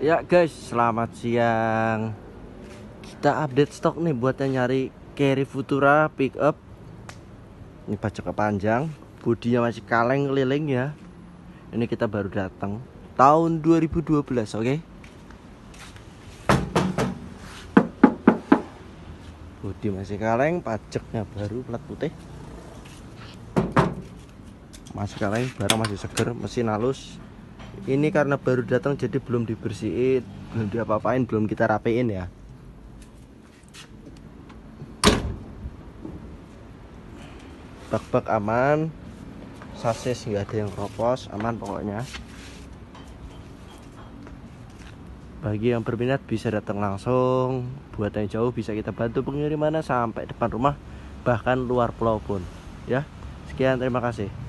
Ya guys, selamat siang. Kita update stok nih buat yang nyari carry Futura pickup. Ini pajak panjang, bodinya masih kaleng keliling ya. Ini kita baru datang tahun 2012, oke? Okay? Bodi masih kaleng, pajaknya baru plat putih. Masih kaleng, barang masih seger, mesin halus ini karena baru datang jadi belum dibersihin belum diapa-apain belum kita rapiin ya bak-bak aman sasis nggak ada yang ropos aman pokoknya bagi yang berminat bisa datang langsung buat yang jauh bisa kita bantu pengiriman sampai depan rumah bahkan luar pulau pun ya sekian terima kasih